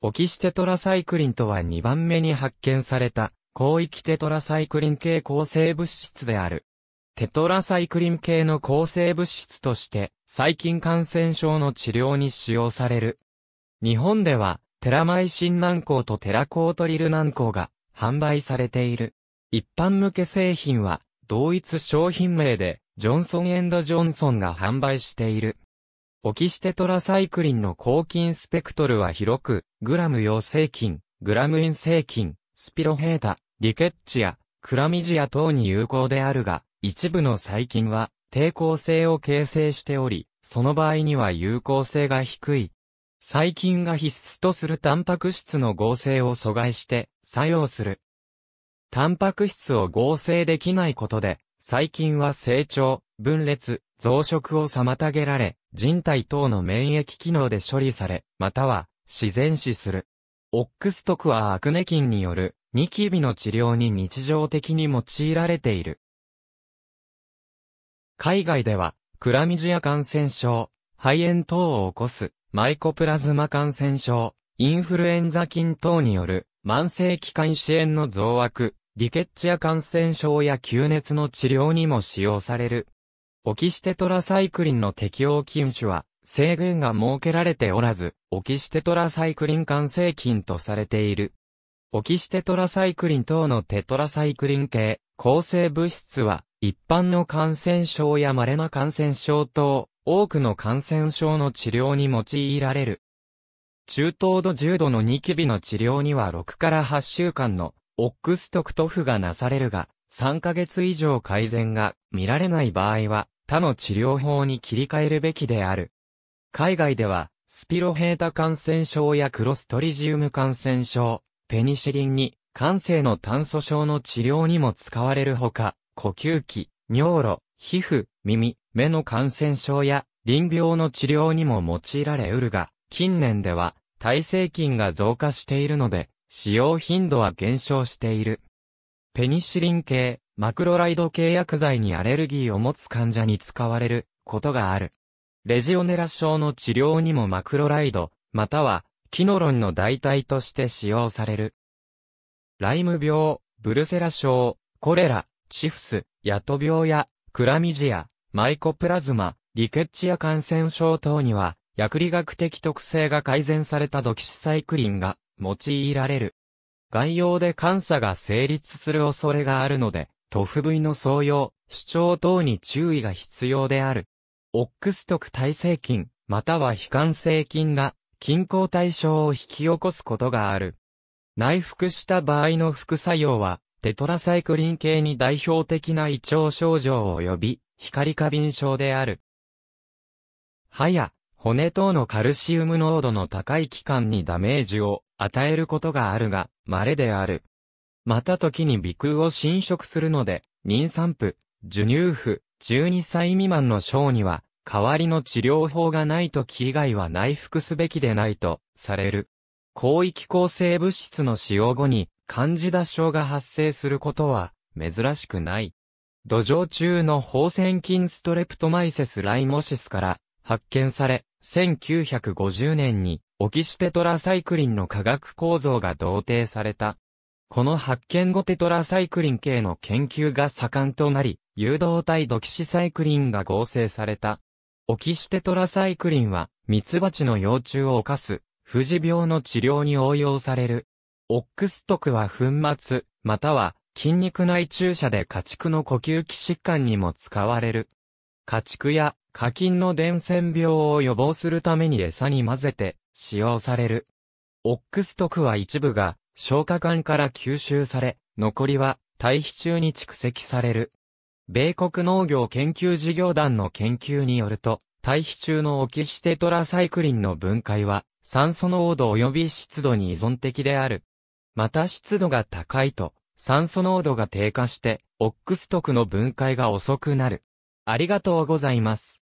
オキシテトラサイクリンとは2番目に発見された、広域テトラサイクリン系構成物質である。テトラサイクリン系の構成物質として、細菌感染症の治療に使用される。日本では、テラマイシン軟膏とテラコートリル軟膏が販売されている。一般向け製品は、同一商品名で、ジョンソンジョンソンが販売している。オキシテトラサイクリンの抗菌スペクトルは広く、グラム陽性菌、グラム陰性菌、スピロヘータ、リケッチア、クラミジア等に有効であるが、一部の細菌は抵抗性を形成しており、その場合には有効性が低い。細菌が必須とするタンパク質の合成を阻害して作用する。タンパク質を合成できないことで、細菌は成長、分裂、増殖を妨げられ、人体等の免疫機能で処理され、または自然死する。オックストクはアクネ菌によるニキビの治療に日常的に用いられている。海外では、クラミジア感染症、肺炎等を起こす、マイコプラズマ感染症、インフルエンザ菌等による、慢性機関支援の増悪、リケッチア感染症や急熱の治療にも使用される。オキシテトラサイクリンの適応菌種は、制限が設けられておらず、オキシテトラサイクリン完成菌とされている。オキシテトラサイクリン等のテトラサイクリン系、構成物質は、一般の感染症や稀な感染症等、多くの感染症の治療に用いられる。中等度重度のニキビの治療には6から8週間のオックストクトフがなされるが、3ヶ月以上改善が見られない場合は、他の治療法に切り替えるべきである。海外では、スピロヘータ感染症やクロストリジウム感染症、ペニシリンに、感性の炭素症の治療にも使われるほか、呼吸器、尿路、皮膚、耳、目の感染症や、臨病の治療にも用いられうるが、近年では、耐性菌が増加しているので、使用頻度は減少している。ペニシリン系、マクロライド系薬剤にアレルギーを持つ患者に使われることがある。レジオネラ症の治療にもマクロライド、または、キノロンの代替として使用される。ライム病、ブルセラ症、コレラ、チフス、ヤト病や、クラミジア、マイコプラズマ、リケッチア感染症等には、薬理学的特性が改善されたドキシサイクリンが用いられる。概要で監査が成立する恐れがあるので、塗布部位の創用、主張等に注意が必要である。オックス特耐性菌、または非感性菌が、均衡対象を引き起こすことがある。内服した場合の副作用は、テトラサイクリン系に代表的な胃腸症状呼び、光過敏症である。歯や、骨等のカルシウム濃度の高い器官にダメージを与えることがあるが、稀である。また時に鼻腔を侵食するので、妊産婦、授乳婦、12歳未満の小には、代わりの治療法がないと、以外は内服すべきでないと、される。広域抗生物質の使用後に、感じ打症が発生することは、珍しくない。土壌中の放線菌ストレプトマイセスライモシスから発見され、1950年にオキシテトラサイクリンの化学構造が同定された。この発見後テトラサイクリン系の研究が盛んとなり、誘導体ドキシサイクリンが合成された。オキシテトラサイクリンは、ミツバチの幼虫を犯す、富士病の治療に応用される。オックストクは粉末、または筋肉内注射で家畜の呼吸器疾患にも使われる。家畜や家菌の伝染病を予防するために餌に混ぜて使用される。オックストクは一部が消化管から吸収され、残りは堆肥中に蓄積される。米国農業研究事業団の研究によると、対比中のオキシテトラサイクリンの分解は、酸素濃度及び湿度に依存的である。また湿度が高いと、酸素濃度が低下して、オックストクの分解が遅くなる。ありがとうございます。